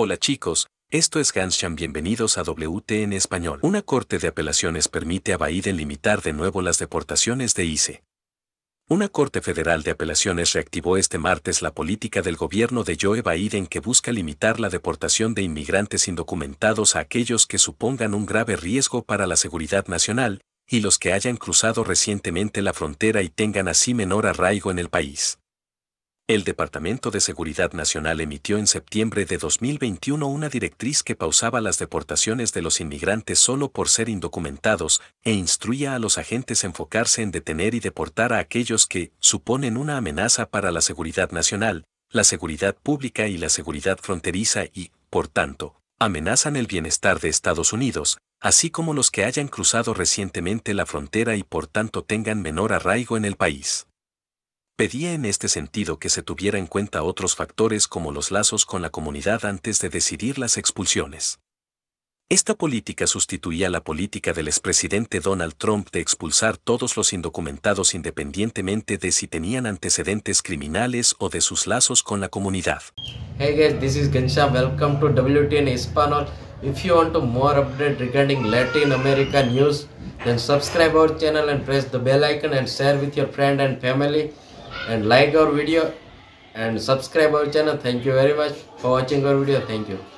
Hola chicos, esto es Ganshan. bienvenidos a WT en español. Una corte de apelaciones permite a Biden limitar de nuevo las deportaciones de ICE. Una corte federal de apelaciones reactivó este martes la política del gobierno de Joe Biden que busca limitar la deportación de inmigrantes indocumentados a aquellos que supongan un grave riesgo para la seguridad nacional y los que hayan cruzado recientemente la frontera y tengan así menor arraigo en el país. El Departamento de Seguridad Nacional emitió en septiembre de 2021 una directriz que pausaba las deportaciones de los inmigrantes solo por ser indocumentados e instruía a los agentes enfocarse en detener y deportar a aquellos que suponen una amenaza para la seguridad nacional, la seguridad pública y la seguridad fronteriza y, por tanto, amenazan el bienestar de Estados Unidos, así como los que hayan cruzado recientemente la frontera y por tanto tengan menor arraigo en el país. Pedía en este sentido que se tuviera en cuenta otros factores como los lazos con la comunidad antes de decidir las expulsiones. Esta política sustituía la política del expresidente Donald Trump de expulsar todos los indocumentados independientemente de si tenían antecedentes criminales o de sus lazos con la comunidad. Hey guys, this is Welcome to WTN If you want to more update regarding Latin America news, then subscribe our channel and press the bell icon and share with your friend and family. and like our video and subscribe our channel thank you very much for watching our video thank you